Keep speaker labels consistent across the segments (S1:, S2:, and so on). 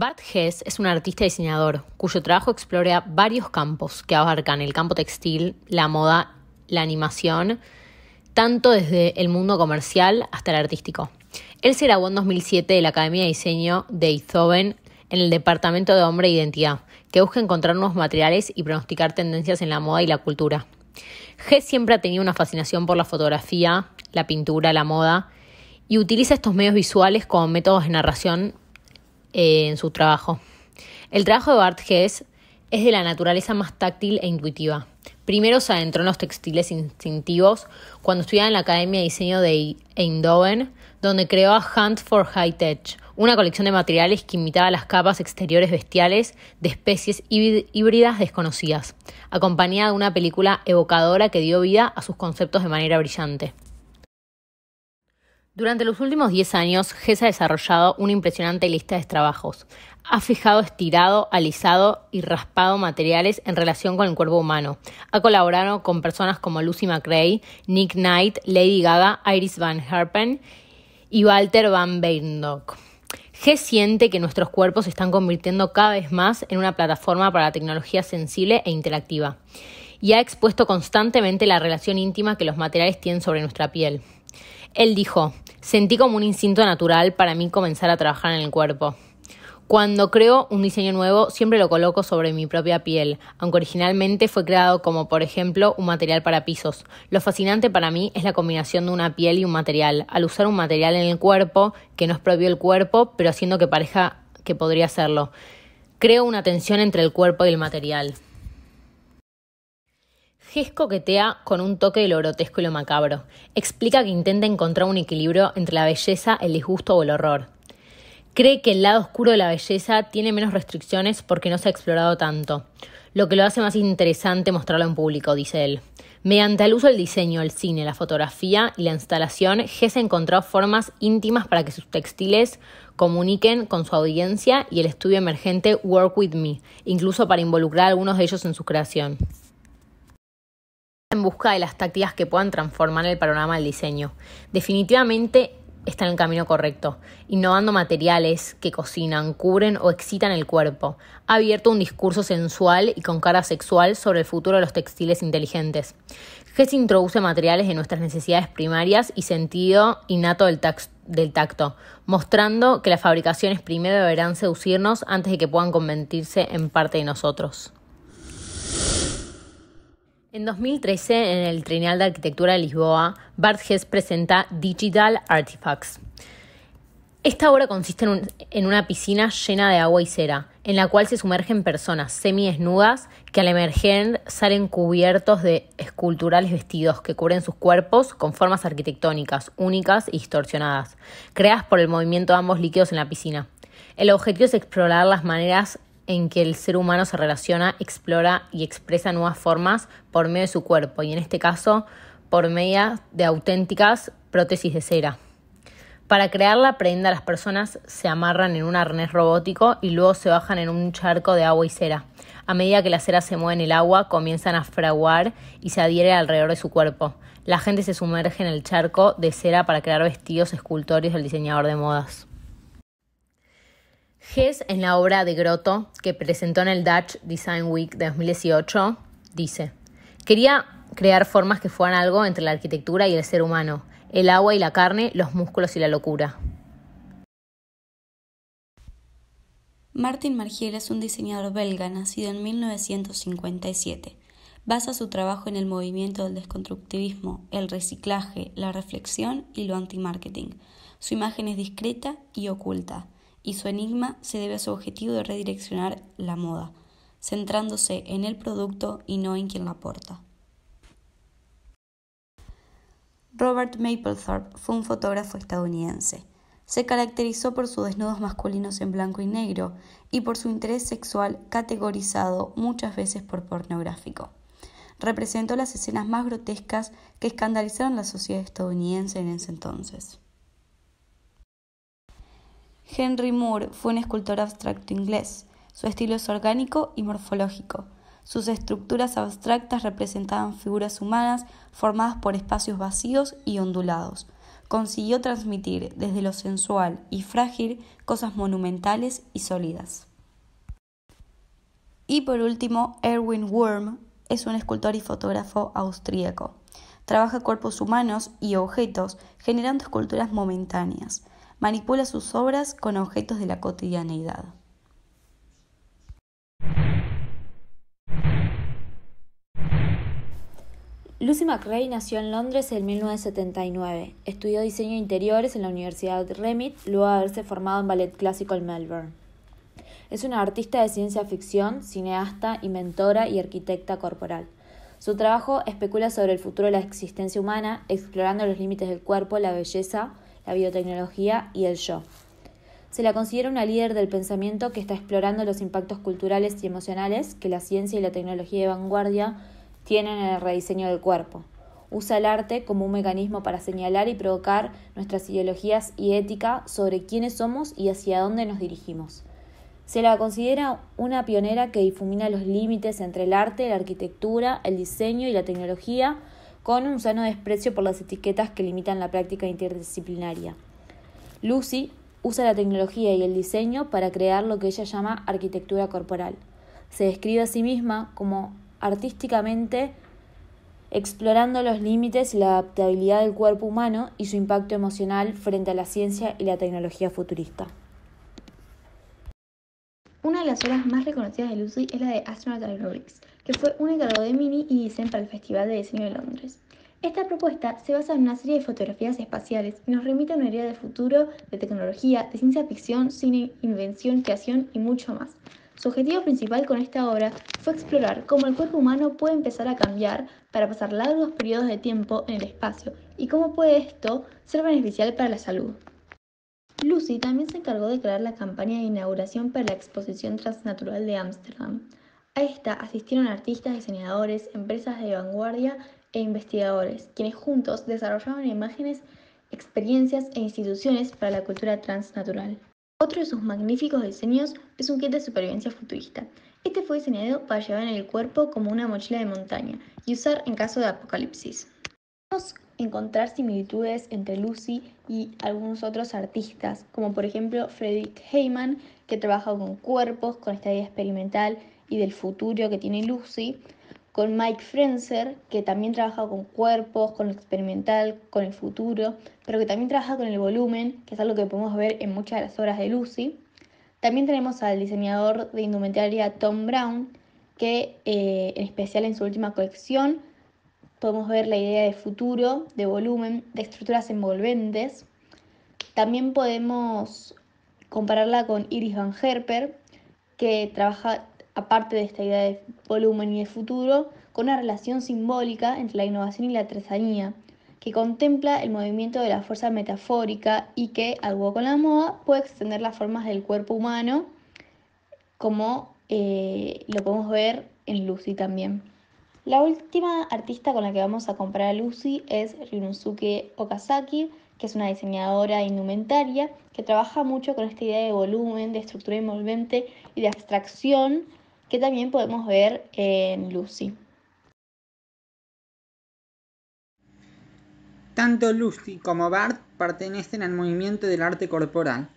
S1: Bart Hess es un artista y diseñador cuyo trabajo explora varios campos que abarcan el campo textil, la moda, la animación, tanto desde el mundo comercial hasta el artístico. Él se graduó en 2007 de la Academia de Diseño de Eithoven en el Departamento de Hombre e Identidad, que busca encontrar nuevos materiales y pronosticar tendencias en la moda y la cultura. Hess siempre ha tenido una fascinación por la fotografía, la pintura, la moda, y utiliza estos medios visuales como métodos de narración en su trabajo. El trabajo de Bart Hess es de la naturaleza más táctil e intuitiva. Primero se adentró en los textiles instintivos cuando estudiaba en la Academia de Diseño de Eindhoven, donde creó a Hunt for High Tech, una colección de materiales que imitaba las capas exteriores bestiales de especies híbridas desconocidas, acompañada de una película evocadora que dio vida a sus conceptos de manera brillante. Durante los últimos 10 años, GES ha desarrollado una impresionante lista de trabajos. Ha fijado, estirado, alisado y raspado materiales en relación con el cuerpo humano. Ha colaborado con personas como Lucy McRae, Nick Knight, Lady Gaga, Iris Van Herpen y Walter Van Beendock. G siente que nuestros cuerpos se están convirtiendo cada vez más en una plataforma para la tecnología sensible e interactiva, y ha expuesto constantemente la relación íntima que los materiales tienen sobre nuestra piel. Él dijo, Sentí como un instinto natural para mí comenzar a trabajar en el cuerpo. Cuando creo un diseño nuevo, siempre lo coloco sobre mi propia piel, aunque originalmente fue creado como, por ejemplo, un material para pisos. Lo fascinante para mí es la combinación de una piel y un material, al usar un material en el cuerpo que no es propio el cuerpo, pero haciendo que parezca que podría serlo. Creo una tensión entre el cuerpo y el material. Hess coquetea con un toque de lo grotesco y lo macabro. Explica que intenta encontrar un equilibrio entre la belleza, el disgusto o el horror. Cree que el lado oscuro de la belleza tiene menos restricciones porque no se ha explorado tanto, lo que lo hace más interesante mostrarlo en público, dice él. Mediante el uso del diseño, el cine, la fotografía y la instalación, Gess ha encontrado formas íntimas para que sus textiles comuniquen con su audiencia y el estudio emergente Work With Me, incluso para involucrar a algunos de ellos en su creación en busca de las tácticas que puedan transformar el panorama del diseño. Definitivamente está en el camino correcto, innovando materiales que cocinan, cubren o excitan el cuerpo. Ha abierto un discurso sensual y con cara sexual sobre el futuro de los textiles inteligentes. Hess introduce materiales en nuestras necesidades primarias y sentido innato del, del tacto, mostrando que las fabricaciones primero deberán seducirnos antes de que puedan convertirse en parte de nosotros. En 2013, en el Trienal de Arquitectura de Lisboa, Bart presenta Digital Artifacts. Esta obra consiste en, una piscina llena de agua y cera, en la cual se sumergen personas semidesnudas que al emerger salen cubiertos de esculturales vestidos que cubren sus cuerpos con formas arquitectónicas únicas y distorsionadas, creadas por el movimiento de ambos líquidos en la piscina. El objetivo es explorar las maneras en que el ser humano se relaciona, explora y expresa nuevas formas por medio de su cuerpo, y en este caso por medio de auténticas prótesis de cera. Para crear la prenda, las personas se amarran en un arnés robótico y luego se bajan en un charco de agua y cera. A medida que la cera se mueve en el agua, comienzan a fraguar y se adhiere alrededor de su cuerpo. La gente se sumerge en el charco de cera para crear vestidos escultorios del diseñador de modas. Hess, en la obra de Grotto que presentó en el Dutch Design Week de 2018, dice, quería crear formas que fueran algo entre la arquitectura y el ser humano, el agua y la carne, los músculos y la locura.
S2: Martin Margiela es un diseñador belga nacido en 1957. Basa su trabajo en el movimiento del desconstructivismo, el reciclaje, la reflexión y lo anti-marketing. Su imagen es discreta y oculta y su enigma se debe a su objetivo de redireccionar la moda, centrándose en el producto y no en quien la aporta. Robert Mapplethorpe fue un fotógrafo estadounidense. Se caracterizó por sus desnudos masculinos en blanco y negro y por su interés sexual categorizado muchas veces por pornográfico. Representó las escenas más grotescas que escandalizaron la sociedad estadounidense en ese entonces. Henry Moore fue un escultor abstracto inglés. Su estilo es orgánico y morfológico. Sus estructuras abstractas representaban figuras humanas formadas por espacios vacíos y ondulados. Consiguió transmitir desde lo sensual y frágil cosas monumentales y sólidas. Y por último, Erwin Worm es un escultor y fotógrafo austríaco. Trabaja cuerpos humanos y objetos generando esculturas momentáneas manipula sus obras con objetos de la cotidianeidad.
S3: Lucy McRae nació en Londres en 1979. Estudió diseño de interiores en la Universidad Remit luego de haberse formado en ballet clásico en Melbourne. Es una artista de ciencia ficción, cineasta, inventora y arquitecta corporal. Su trabajo especula sobre el futuro de la existencia humana, explorando los límites del cuerpo, la belleza la biotecnología y el yo. Se la considera una líder del pensamiento que está explorando los impactos culturales y emocionales que la ciencia y la tecnología de vanguardia tienen en el rediseño del cuerpo. Usa el arte como un mecanismo para señalar y provocar nuestras ideologías y ética sobre quiénes somos y hacia dónde nos dirigimos. Se la considera una pionera que difumina los límites entre el arte, la arquitectura, el diseño y la tecnología con un sano desprecio por las etiquetas que limitan la práctica interdisciplinaria. Lucy usa la tecnología y el diseño para crear lo que ella llama arquitectura corporal. Se describe a sí misma como artísticamente explorando los límites y la adaptabilidad del cuerpo humano y su impacto emocional frente a la ciencia y la tecnología futurista.
S4: Una de las obras más reconocidas de Lucy es la de Astronaut Aerobics, que fue un encargado de Mini y Dicen para el Festival de Diseño de Londres. Esta propuesta se basa en una serie de fotografías espaciales y nos remite a una idea de futuro, de tecnología, de ciencia ficción, cine, invención, creación y mucho más. Su objetivo principal con esta obra fue explorar cómo el cuerpo humano puede empezar a cambiar para pasar largos periodos de tiempo en el espacio y cómo puede esto ser beneficial para la salud. Lucy también se encargó de crear la campaña de inauguración para la exposición transnatural de Ámsterdam. A esta asistieron artistas, diseñadores, empresas de vanguardia e investigadores, quienes juntos desarrollaron imágenes, experiencias e instituciones para la cultura transnatural. Otro de sus magníficos diseños es un kit de supervivencia futurista. Este fue diseñado para llevar en el cuerpo como una mochila de montaña y usar en caso de apocalipsis encontrar similitudes entre Lucy y algunos otros artistas, como por ejemplo Frederick Heyman, que trabaja con cuerpos, con esta idea experimental y del futuro que tiene Lucy, con Mike Frenzer, que también trabaja con cuerpos, con lo experimental, con el futuro, pero que también trabaja con el volumen, que es algo que podemos ver en muchas de las obras de Lucy. También tenemos al diseñador de indumentaria Tom Brown, que eh, en especial en su última colección podemos ver la idea de futuro, de volumen, de estructuras envolventes. También podemos compararla con Iris Van Herper, que trabaja, aparte de esta idea de volumen y de futuro, con una relación simbólica entre la innovación y la artesanía, que contempla el movimiento de la fuerza metafórica y que, al con la moda, puede extender las formas del cuerpo humano, como eh, lo podemos ver en Lucy también. La última artista con la que vamos a comparar a Lucy es Ryunosuke Okazaki, que es una diseñadora indumentaria que trabaja mucho con esta idea de volumen, de estructura envolvente y de abstracción que también podemos ver en Lucy.
S5: Tanto Lucy como Bart pertenecen al movimiento del arte corporal.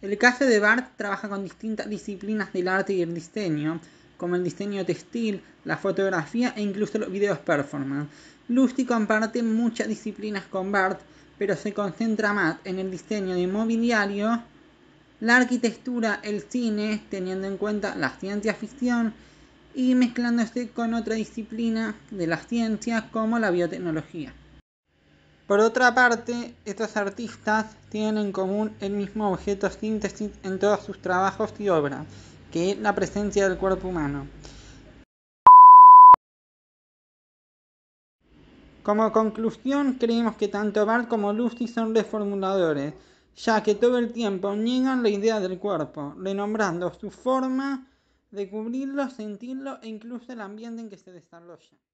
S5: El caso de Bart trabaja con distintas disciplinas del arte y el diseño, como el diseño textil, la fotografía e incluso los videos performance. Lucy comparte muchas disciplinas con Bart, pero se concentra más en el diseño de mobiliario, la arquitectura, el cine, teniendo en cuenta la ciencia ficción y mezclándose con otra disciplina de las ciencias como la biotecnología. Por otra parte, estos artistas tienen en común el mismo objeto síntesis en todos sus trabajos y obras, que es la presencia del cuerpo humano. Como conclusión, creemos que tanto Bart como Lucy son reformuladores, ya que todo el tiempo niegan la idea del cuerpo, renombrando su forma de cubrirlo, sentirlo e incluso el ambiente en que se desarrolla.